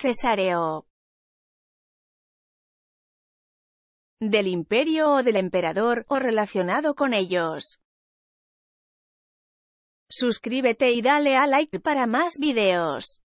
cesáreo del imperio o del emperador, o relacionado con ellos. Suscríbete y dale a like para más videos.